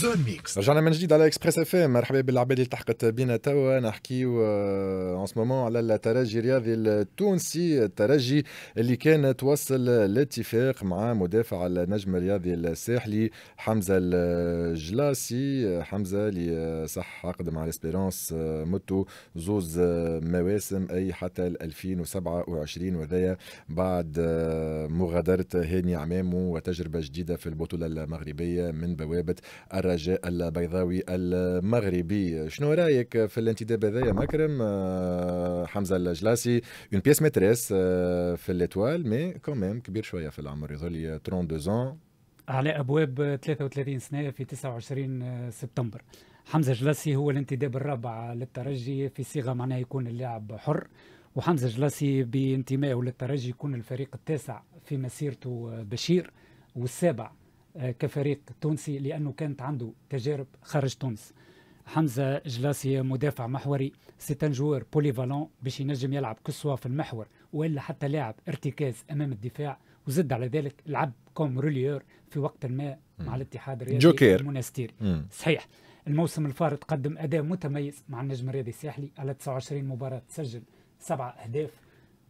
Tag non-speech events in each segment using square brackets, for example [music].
زون ميكس رجعنا من جديد على اكسبريس اف ام مرحبا بالعباد اللي تحقت بينا توا نحكيو اون سو مومون على الترجي الرياضي التونسي الترجي اللي كان توصل لاتفاق مع مدافع النجم الرياضي الساحلي حمزه الجلاسي حمزه اللي صح عقد مع الاسبيرونس آه، متو زوز آه، مواسم اي حتى 2027 وذايا بعد آه، مغادره هاني عمامو وتجربه جديده في البطوله المغربيه من بوابه الرجاء البيضاوي المغربي شنو رايك في الانتداب هذا يا مكرم آه، حمزه الجلاسي اون بيس ماتريس في ليتوال مي كوميم كبير شويه في العمر يظل 32 على ابواب 33 سنه في 29 آه، سبتمبر حمزه جلاسي هو الانتداب الرابع للترجي في صيغه معناها يكون اللاعب حر وحمزه جلاسي بانتمائه للترجي يكون الفريق التاسع في مسيرته آه، بشير والسابع آه، كفريق تونسي لانه كانت عنده تجارب خارج تونس حمزه جلاسي مدافع محوري سيتان جوار بوليفالون باش ينجم يلعب كسوا في المحور والا حتى لاعب ارتكاز امام الدفاع وزد على ذلك لعب كوم روليور في وقت ما مع الاتحاد الرياضي جوكير المونستيري صحيح الموسم الفارط قدم اداء متميز مع النجم الرياضي الساحلي على 29 مباراه سجل سبع اهداف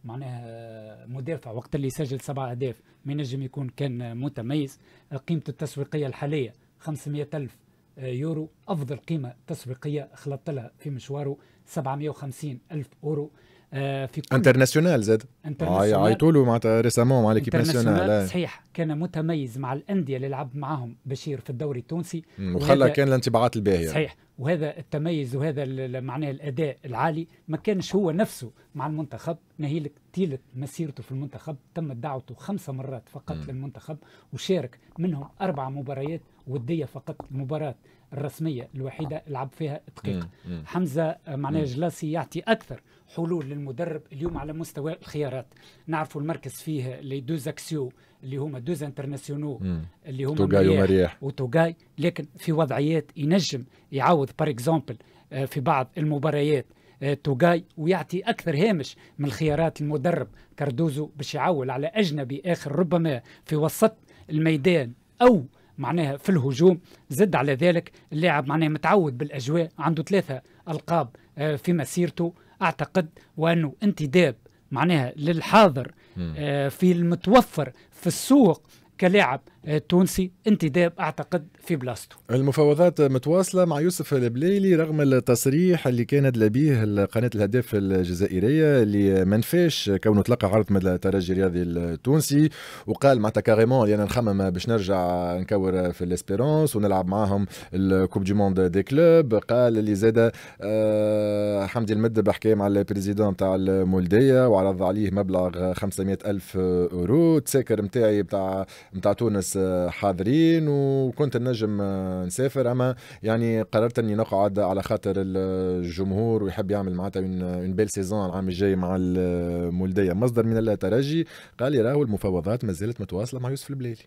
معناها آه، مدافع وقت اللي سجل سبع اهداف ما ينجم يكون كان آه، متميز قيمته التسويقيه الحاليه 500 ألف آه، يورو أفضل قيمة تسويقية خلطت لها في مشواره 750 ألف أورو في كل انترناسيونال زاد عيطوا له معناتها ريسامون مع ليكيب ناسيونال صحيح كان متميز مع الانديه اللي لعب معاهم بشير في الدوري التونسي وخلى كان الانطباعات الباهيه صحيح وهذا التميز وهذا معناه الاداء العالي ما كانش هو نفسه مع المنتخب ناهيلك طيلة مسيرته في المنتخب تمت دعوته خمسة مرات فقط م. للمنتخب وشارك منهم أربع مباريات ودية فقط المباراة الرسمية الوحيدة لعب فيها دقيقة حمزة معناها جلاسي يعطي أكثر حلول للمدرب اليوم على مستوى الخيارات نعرفوا المركز فيه لي دو زاكسيو اللي هما دوز انترناسيونو اللي هما توغاي ومريح وتوغاي لكن في وضعيات ينجم يعوض بار اكزومبل آه، في بعض المباريات آه، توجاي ويعطي اكثر هامش من الخيارات المدرب كاردوزو باش يعول على اجنبي اخر ربما في وسط الميدان او معناها في الهجوم زد على ذلك اللاعب معناها متعود بالاجواء عنده ثلاثه القاب آه، في مسيرته اعتقد وانه انتداب معناها للحاضر آه، في المتوفر في السوق كلاعب التونسي آه، انتداب اعتقد في بلاصته المفاوضات متواصله مع يوسف البليلي رغم التصريح اللي كان لبيه به قناه الهداف الجزائريه اللي ما نفاش كونه تلقى عرض من الترجي الرياضي التونسي وقال معناتها كاريمون انا نخمم باش نرجع نكور في الاسبيرونس ونلعب معاهم الكوب دي موند دي كلوب قال اللي زاد آه، حمدي المد بحكي مع البريزيدون تاع المولديه وعرض عليه مبلغ 500 الف اورو تساكر نتاعي نتاع نتاع تونس حاضرين وكنت نجم نسافر اما يعني قررت اني نقعد على خاطر الجمهور ويحب يعمل معناتها اون بيل سيزون العام الجاي مع المولديه مصدر من الترجي قال لي راهو المفاوضات ما زالت متواصله مع يوسف البليلي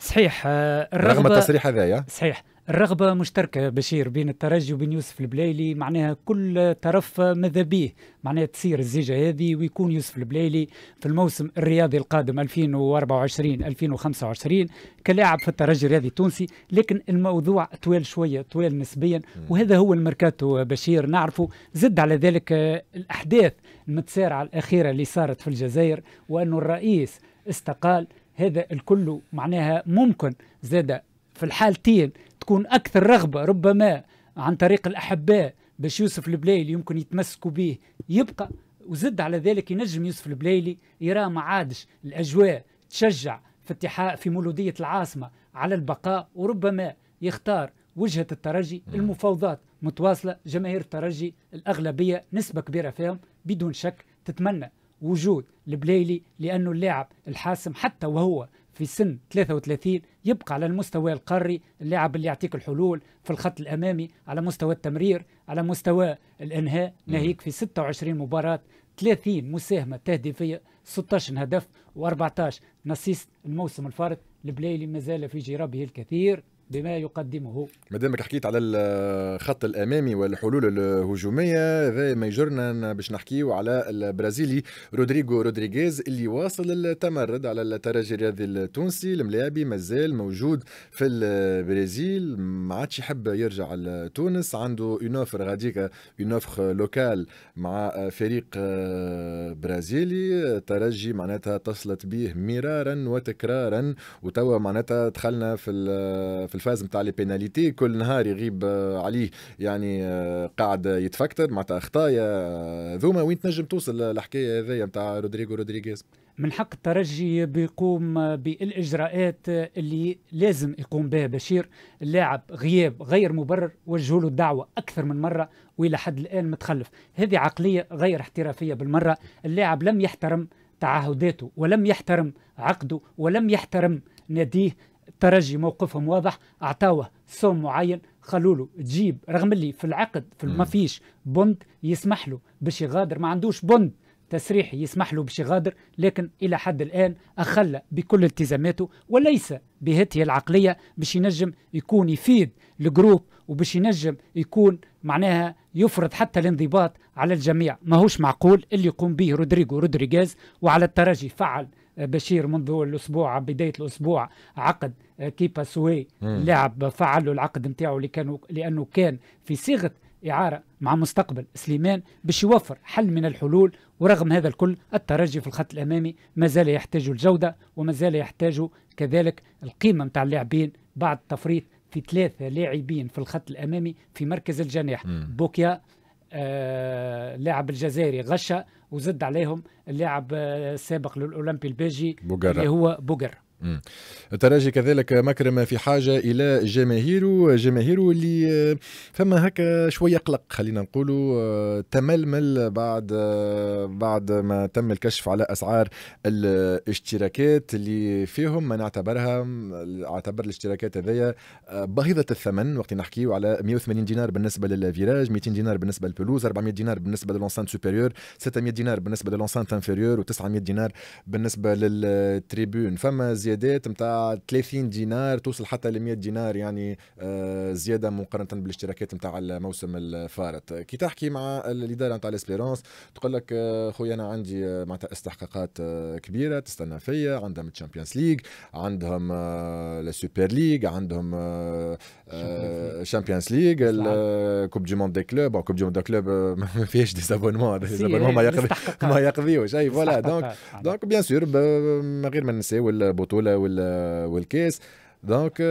صحيح آه، الرغبه رغم التصريح هذايا صحيح الرغبه مشتركه بشير بين الترجي وبين يوسف البلايلي معناها كل طرف ماذا به معناها تصير الزيجه هذه ويكون يوسف البلايلي في الموسم الرياضي القادم 2024 2025 كلاعب في الترجي الرياضي التونسي لكن الموضوع طويل شويه طويل نسبيا وهذا هو الميركاتو بشير نعرفه زد على ذلك آه، الاحداث المتسارعه الاخيره اللي صارت في الجزائر وانه الرئيس استقال هذا الكل معناها ممكن زاد في الحالتين تكون أكثر رغبة ربما عن طريق الأحباء باش يوسف البلايلي يمكن يتمسكوا به يبقى وزد على ذلك ينجم يوسف البلايلي يرى ما عادش الأجواء تشجع في اتحاد في مولودية العاصمة على البقاء وربما يختار وجهة الترجي نعم. المفاوضات متواصلة جماهير الترجي الأغلبية نسبة كبيرة فيهم بدون شك تتمنى وجود البلايلي لأنه اللاعب الحاسم حتى وهو في سن 33 يبقى على المستوى القاري اللاعب اللي يعطيك الحلول في الخط الامامي على مستوى التمرير على مستوى الانهاء ناهيك في 26 مباراه 30 مساهمه تهديفيه 16 هدف و14 نصيص الموسم الفارط البلايلي مازال في جرابه الكثير بما يقدمه ما حكيت على الخط الامامي والحلول الهجوميه هذا ما يجرنا باش نحكيو على البرازيلي رودريغو رودريغيز اللي واصل التمرد على الترجي الرياضي التونسي الملاعبي مازال موجود في البرازيل ما عادش يحب يرجع لتونس عنده اون اوفر غاديك اون اوفر لوكال مع فريق برازيلي ترجي معناتها اتصلت به مرارا وتكرارا وتوا معناتها دخلنا في في التلفاز نتاع لي بيناليتي كل نهار يغيب آه، عليه يعني آه، قاعد يتفكتر معناتها خطايا آه، ذوما وين تنجم توصل الحكايه هذيا نتاع رودريغو رودريغيز من حق الترجي بيقوم بالاجراءات اللي لازم يقوم بها بشير اللاعب غياب غير مبرر وجهوا له الدعوه اكثر من مره والى حد الان متخلف هذه عقليه غير احترافيه بالمره اللاعب لم يحترم تعهداته ولم يحترم عقده ولم يحترم ناديه الترجي موقفهم واضح اعطاوه سوم معين قالوا له تجيب رغم اللي في العقد في ما فيش بند يسمح له باش يغادر ما عندوش بند تسريحي يسمح له باش يغادر لكن الى حد الان اخل بكل التزاماته وليس بهاته العقليه باش ينجم يكون يفيد الجروب وباش ينجم يكون معناها يفرض حتى الانضباط على الجميع ماهوش معقول اللي يقوم به رودريجو رودريغيز وعلى الترجي فعل بشير منذ الاسبوع بدايه الاسبوع عقد آه، كيبا سوي لاعب فعلوا العقد نتاعو اللي كانوا لانه كان في صيغه اعاره مع مستقبل سليمان باش يوفر حل من الحلول ورغم هذا الكل الترجي في الخط الامامي ما زال يحتاج الجوده وما زال يحتاج كذلك القيمه نتاع اللاعبين بعد تفريط في ثلاثه لاعبين في الخط الامامي في مركز الجناح بوكيا اللاعب آه، الجزائري غشا وزد عليهم اللاعب آه، السابق للاولمبي البيجي بوجر. اللي هو بوجر التراجي كذلك مكرم في حاجه الى جماهيره جماهيره اللي آه، فما هكا شويه قلق خلينا نقولوا آه، تململ بعد آه، بعد ما تم الكشف على اسعار الاشتراكات اللي فيهم ما نعتبرها اعتبر الاشتراكات هذيا باهظه الثمن وقت نحكيو على 180 دينار بالنسبه للفيراج 200 دينار بالنسبه للبلوز 400 دينار بالنسبه للونسانت سوبيريور 600 دينار بالنسبه للونسانت انفيريور و900 دينار بالنسبه للتريبون فما زي زيادات نتاع 30 دينار توصل حتى ل 100 دينار يعني آه، زياده مقارنه بالاشتراكات نتاع الموسم الفارط كي تحكي مع الاداره نتاع الاسبيرونس تقول لك آه، خويا انا عندي آه، معناتها استحقاقات كبيره تستنى فيا عندهم الشامبيونز ليغ عندهم لا سوبر عندهم الشامبيونز ليغ كوب دي موند دي كلوب كوب دي موند دي كلوب ما فيهاش دي زابونمون دي زابونمون ما يقضيوش اي فوالا دونك دونك بيان سور من غير ما ننساو البطوله ولا ولا والكاس دونك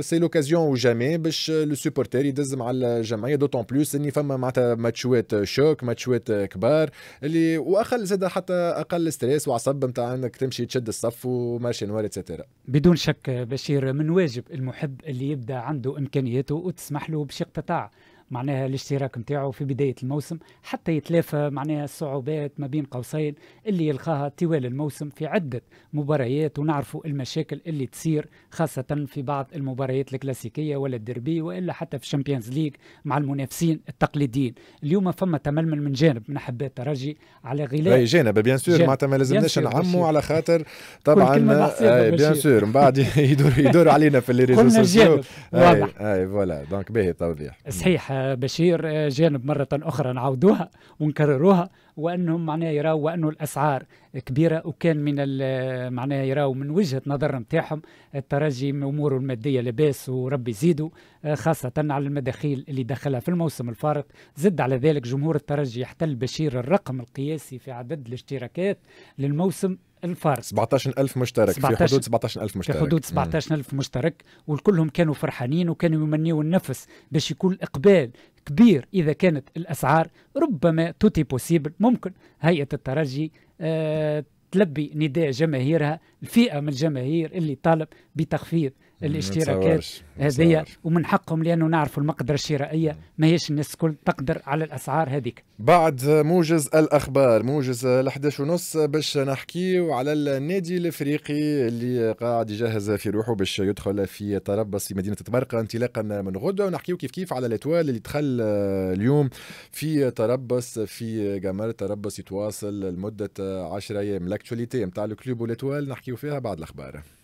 سي لوكازيون او جامي باش لو سوبورتير يدز مع الجمعيه دوتون بلوس اني فما معناتها ماتشوات شوك ماتشوات كبار اللي واقل زاد حتى اقل ستريس وعصب نتاع انك تمشي تشد الصف ومارشي نوار اتسيتيرا بدون شك بشير من واجب المحب اللي يبدا عنده امكانياته وتسمح له باش يقتطع معناها الاشتراك نتاعو في بدايه الموسم حتى يتلافى معناها الصعوبات ما بين قوسين اللي يلقاها طوال الموسم في عده مباريات ونعرفوا المشاكل اللي تصير خاصه في بعض المباريات الكلاسيكيه ولا الديربي والا حتى في الشامبيونز ليج مع المنافسين التقليديين اليوم فما تململ من جانب من حبات ترجي على غلاف اي جانب بيان سور معناتها ما لازمناش نعموا على خاطر طبعا بيان سور من بعد [laughs] يدور يدور علينا في لي ريزو سوسيو اي فوالا دونك باهي التوضيح صحيح بشير آه، جانب مرة أخرى نعودوها ونكرروها وأنهم معناها يراو وأنه الأسعار كبيرة وكان من آه، معناها يراو من وجهة نظر نتاعهم الترجي أموره المادية لباس وربي يزيدوا آه، خاصة على المداخيل اللي دخلها في الموسم الفارط زد على ذلك جمهور الترجي يحتل بشير الرقم القياسي في عدد الاشتراكات للموسم الفرد 17000 مشترك 17 في حدود 17000 مشترك في حدود 17000 مشترك وكلهم كانوا فرحانين وكانوا يمنيوا النفس باش يكون الاقبال كبير اذا كانت الاسعار ربما توتي بوسيبل ممكن هيئه الترجي آه تلبي نداء جماهيرها الفئه من الجماهير اللي طالب بتخفيض الاشتراكات هذه ومن حقهم لانه نعرفوا المقدره الشرائيه ماهيش الناس الكل تقدر على الاسعار هذيك بعد موجز الاخبار موجز ال 11 ونص باش نحكيو على النادي الافريقي اللي قاعد يجهز في روحه باش يدخل في تربص في مدينه تبرقه انطلاقا من غدوه ونحكيو كيف كيف على الاتوال اللي دخل اليوم في تربص في جمال تربص يتواصل لمده 10 ايام لاكتواليتي نتاع الكلوب والاتوال نحكيو فيها بعد الاخبار